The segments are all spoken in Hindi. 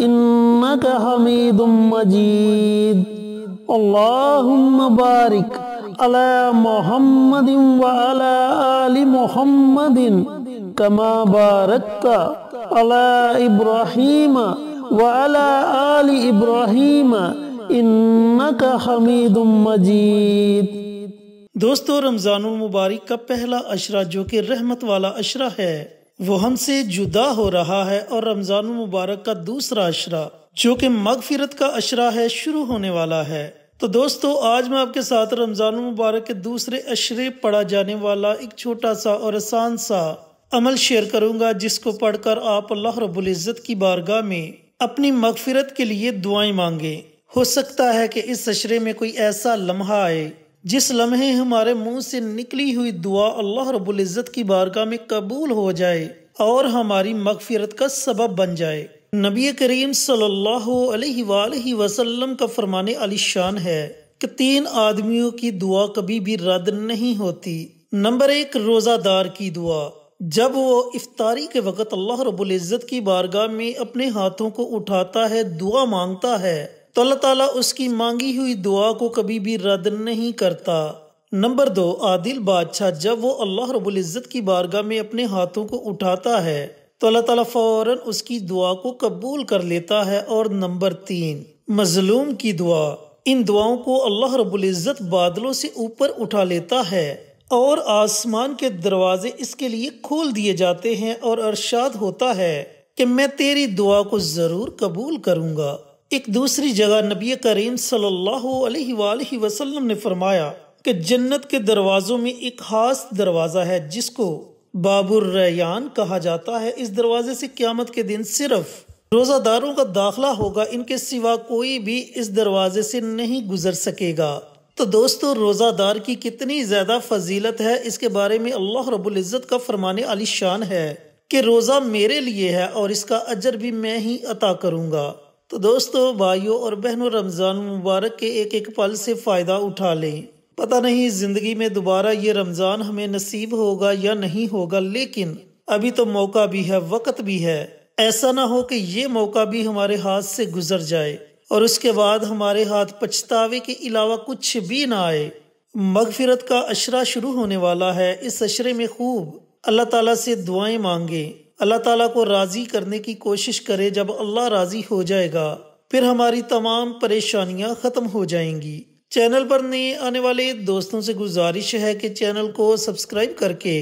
इन्नक मजीद अल्लाहुम्मा बारिक अला मुहम्मदिन व अला आलि इब्राहिम इन्नक मजीद दोस्तों रमज़ान मुबारक का पहला अशरा जो कि रहमत वाला अशरा है वो हमसे जुदा हो रहा है और रमज़ान मुबारक का दूसरा अशरा जो कि मगफिरत का अशरा है शुरू होने वाला है तो दोस्तों आज मैं आपके साथ रमज़ान मुबारक के दूसरे अशरे पढ़ा जाने वाला एक छोटा सा और आसान सा अमल शेयर करूंगा जिसको पढ़कर आप अल्लाह रब्बुल इज़्ज़त की बारगाह में अपनी मगफिरत के लिए दुआएं मांगे हो सकता है कि इस अशरे में कोई ऐसा लम्हा आए जिस लम्हे हमारे मुंह से निकली हुई दुआ अल्लाह रब्बुल इज़्ज़त की बारगाह में कबूल हो जाए और हमारी मगफिरत का सबब बन जाए नबी करीम सल्लल्लाहु अलैहि वसल्लम का फरमान अलीशान है कि तीन आदमियों की दुआ कभी भी रद्द नहीं होती नंबर एक रोज़ादार की दुआ जब वो इफ्तारी के वक़्त अल्लाह रबुल्ज़त की बारगाह में अपने हाथों को उठाता है दुआ मांगता है तो अल्लाह ताला उसकी मांगी हुई दुआ को कभी भी रद्द नहीं करता नंबर दो आदिल बादशाह जब वो अल्लाह रबुल्ज़त की बारगाह में अपने हाथों को उठाता है तो अल्लाह ताला फ़ौरन उसकी दुआ को कबूल कर लेता है और नंबर तीन मजलूम की दुआ इन दुआओं को अल्लाह रबुल्ज़त बादलों से ऊपर उठा लेता है और आसमान के दरवाजे इसके लिए खोल दिए जाते हैं और अरशाद होता है कि मैं तेरी दुआ को ज़रूर कबूल करूँगा एक दूसरी जगह नबी करीम सल्लल्लाहु अलैहि वसल्लम ने फरमाया कि जन्नत के दरवाज़ों में एक ख़ास दरवाज़ा है जिसको बाबुर रैयान कहा जाता है इस दरवाजे से क्यामत के दिन सिर्फ रोज़ादारों का दाखला होगा इनके सिवा कोई भी इस दरवाजे से नहीं गुजर सकेगा तो दोस्तों रोज़ादार की कितनी ज़्यादा फजीलत है इसके बारे में अल्लाह रबुल्ज़त का फरमाने अली शान है कि रोज़ा मेरे लिए है और इसका अजर भी मैं ही अता करूँगा तो दोस्तों भाइयों और बहनों रमज़ान मुबारक के एक एक पल से फ़ायदा उठा लें पता नहीं ज़िंदगी में दोबारा ये रमज़ान हमें नसीब होगा या नहीं होगा लेकिन अभी तो मौका भी है वक्त भी है ऐसा ना हो कि ये मौका भी हमारे हाथ से गुजर जाए और उसके बाद हमारे हाथ पछतावे के अलावा कुछ भी ना आए मगफिरत का अशरा शुरू होने वाला है इस अशरे में खूब अल्लाह ताला से दुआएं मांगे अल्लाह ताला को राज़ी करने की कोशिश करें जब अल्लाह राज़ी हो जाएगा फिर हमारी तमाम परेशानियां ख़त्म हो जाएंगी चैनल पर नए आने वाले दोस्तों से गुजारिश है कि चैनल को सब्सक्राइब करके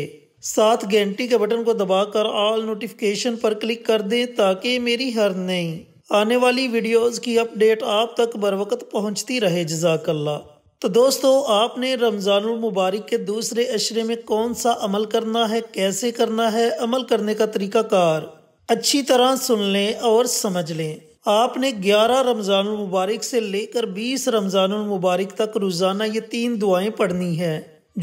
साथ घंटी के बटन को दबाकर ऑल नोटिफिकेशन पर क्लिक कर दें ताकि मेरी हर नई आने वाली वीडियोस की अपडेट आप तक बर वक्त पहुँचती रहे जजाकल्ला तो दोस्तों आपने रमज़ानुल मुबारक के दूसरे अशरे में कौन सा अमल करना है कैसे करना है अमल करने का तरीका कार अच्छी तरह सुन लें और समझ लें आपने 11 रमज़ान मुबारक से लेकर 20 रमज़ान मुबारक तक रोज़ाना ये तीन दुआएं पढ़नी है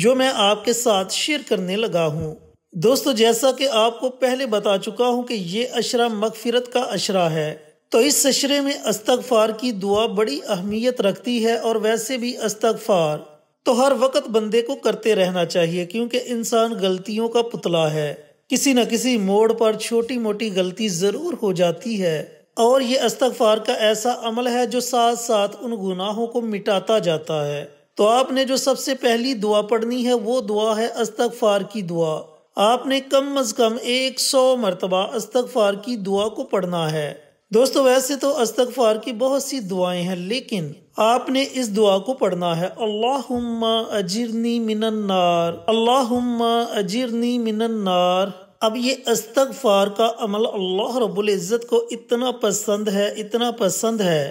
जो मैं आपके साथ शेयर करने लगा हूँ दोस्तों जैसा कि आपको पहले बता चुका हूँ कि ये अशरा मगफिरत का अशरा है तो इस अशरे में अस्तगफार की दुआ बड़ी अहमियत रखती है और वैसे भी अस्तगफार तो हर वक्त बंदे को करते रहना चाहिए क्योंकि इंसान गलतियों का पुतला है किसी न किसी मोड़ पर छोटी मोटी गलती ज़रूर हो जाती है और ये अस्तगफार का ऐसा अमल है जो साथ साथ उन गुनाहों को मिटाता जाता है तो आपने जो सबसे पहली दुआ पढ़नी है वो दुआ है अस्तगफार की दुआ आपने कम अज कम एक सौ मरतबा अस्तगफार की दुआ को पढ़ना है दोस्तों वैसे तो अस्तगफार की बहुत सी दुआएं हैं लेकिन आपने इस दुआ को पढ़ना है अल्लाह अजिरनी मिनन्नार अल्लाह अजीरनी मिनन्नार अब ये अस्तगफार का अमल अल्लाह रबुल्ज़त को इतना पसंद है इतना पसंद है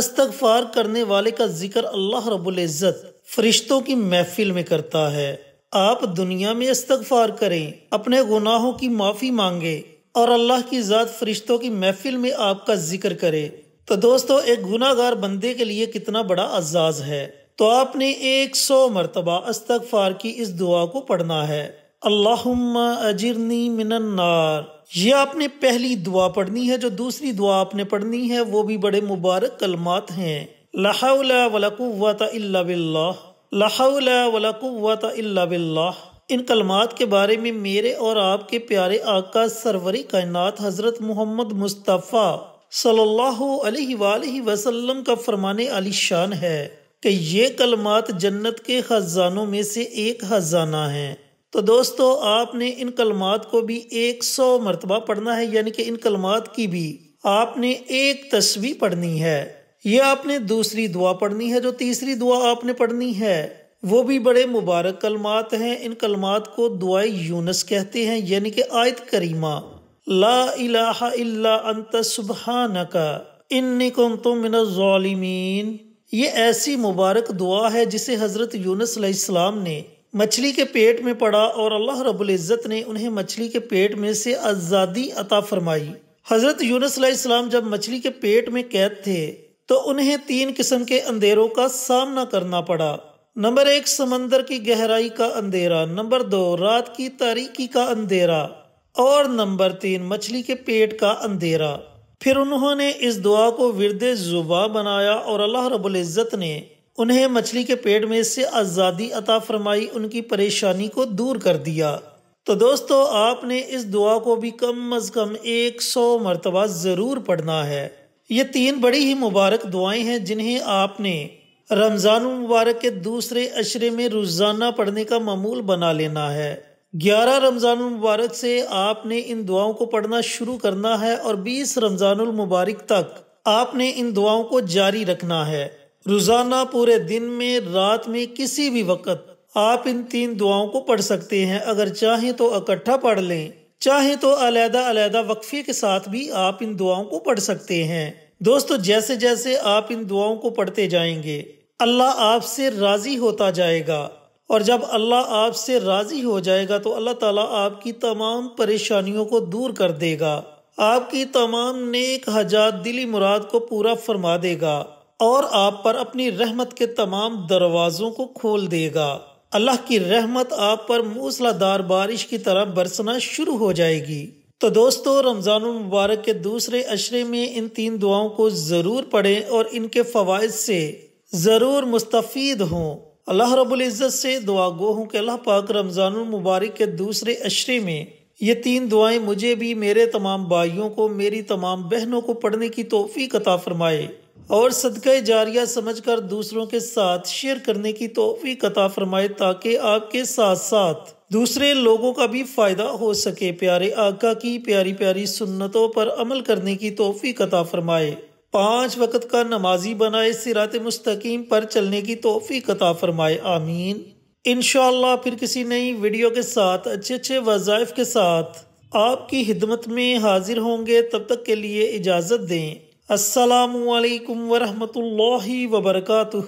अस्तगफार करने वाले का जिक्र अल्लाह रबुल्ज़त फरिश्तों की महफिल में करता है आप दुनिया में अस्तगफार करें अपने गुनाहों की माफ़ी मांगे और अल्लाह की ज़ात फरिश्तों की महफिल में आपका जिक्र करे तो दोस्तों एक गुनागार बंदे के लिए कितना बड़ा अजाज़ है तो आपने एक सौ मरतबा अस्तगफार की इस दुआ को पढ़ना है अजरनी मिनन्नार ये आपने पहली दुआ पढ़नी है जो दूसरी दुआ आपने पढ़नी है वो भी बड़े मुबारक कलमात हैं इन कलमात के बारे में मेरे और आपके प्यारे आका सरवरी कायनात हज़रत मोहम्मद मुस्तफ़ा सल्लल्लाहु अलैहि वसल्लम का फरमान अली शान है कि ये कलमात जन्नत के ख़जानों में से एक ख़जाना है तो दोस्तों आपने इन कलमात को भी एक सौ मरतबा पढ़ना है यानी कि इन कलमात की भी आपने एक तस्वीर पढ़नी है यह आपने दूसरी दुआ पढ़नी है जो तीसरी दुआ आपने पढ़नी है वो भी बड़े मुबारक कलमात हैं इन कलमात को दुआई यूनस कहते हैं यानी कि आयत करीमा ला इलाहा इल्ला अंत सुबहानका इन्नी ये ऐसी मुबारक दुआ है जिसे हज़रत यूनस ने मछली के पेट में पड़ा और अल्लाह रब्बुल इज़्ज़त ने उन्हें मछली के पेट में से आज़ादी अता फरमाई हज़रत यूनस जब मछली के पेट में कैद थे तो उन्हें तीन किस्म के अंधेरों का सामना करना पड़ा नंबर एक समंदर की गहराई का अंधेरा नंबर दो रात की तारीकी का अंधेरा और नंबर तीन मछली के पेट का अंधेरा फिर उन्होंने इस दुआ को विरदे जुबा बनाया और अल्लाह रबुल्ज़त ने उन्हें मछली के पेट में से आज़ादी अता फरमाई उनकी परेशानी को दूर कर दिया तो दोस्तों आपने इस दुआ को भी कम अज़ कम एक सौ मरतबा ज़रूर पढ़ना है ये तीन बड़ी ही मुबारक दुआएं हैं जिन्हें आपने रमज़ान मुबारक के दूसरे अशरे में रोज़ाना पढ़ने का मामूल बना लेना है ग्यारह रमज़ान मुबारक से आपने इन दुआओं को पढ़ना शुरू करना है और बीस रमज़ान मुबारक तक आपने इन दुआओं को जारी रखना है रोजाना पूरे दिन में रात में किसी भी वक्त आप इन तीन दुआओं को पढ़ सकते हैं अगर चाहें तो इकट्ठा पढ़ लें चाहे तो अलहदा अलहदा वक्फे के साथ भी आप इन दुआओं को पढ़ सकते हैं दोस्तों जैसे जैसे आप इन दुआओं को पढ़ते जाएंगे अल्लाह आपसे राजी होता जाएगा और जब अल्लाह आपसे राजी हो जाएगा तो अल्लाह ताला आपकी तमाम परेशानियों को दूर कर देगा आपकी तमाम नेक हजात दिली मुराद को पूरा फरमा देगा और आप पर अपनी रहमत के तमाम दरवाज़ों को खोल देगा अल्लाह की रहमत आप पर मूसलाधार बारिश की तरह बरसना शुरू हो जाएगी तो दोस्तों रमज़ान मुबारक के दूसरे अशरे में इन तीन दुआओं को ज़रूर पढ़ें और इनके फ़वाद से ज़रूर मुस्तफ़ हों अल्लाह रबुल्ज़त से दुआ गो हूँ कि अल्लाह पाक रमज़ान मुबारक के दूसरे अशरे में ये तीन दुआएं मुझे भी मेरे तमाम भाइयों को मेरी तमाम बहनों को पढ़ने की तोहफ़ी कता फ़रमाए और सदक़ जारिया समझ कर दूसरों के साथ शेयर करने की तोहफ़ी कता फरमाए ताकि आपके साथ साथ दूसरे लोगों का भी फ़ायदा हो सके प्यारे आका की प्यारी प्यारी सुन्नतों पर अमल करने की तोहफ़ी कता फरमाए पाँच वक़्त का नमाजी बनाए सिरात मुस्तकीम पर चलने की तोहफ़ी कता फरमाए आमीन इन फिर किसी नई वीडियो के साथ अच्छे अच्छे वज़ाइफ के साथ आपकी हिदमत में हाजिर होंगे तब तक के लिए इजाज़त दें असलकम वरहमल वबरक